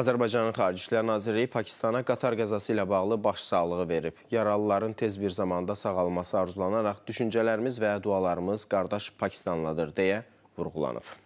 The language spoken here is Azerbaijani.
Azərbaycanın Xarici İşlər Naziri Pakistana Qatar qəzası ilə bağlı başsağlığı verib. Yaralıların tez bir zamanda sağalması arzulanaraq düşüncələrimiz və dualarımız qardaş Pakistanladır deyə vurğulanıb.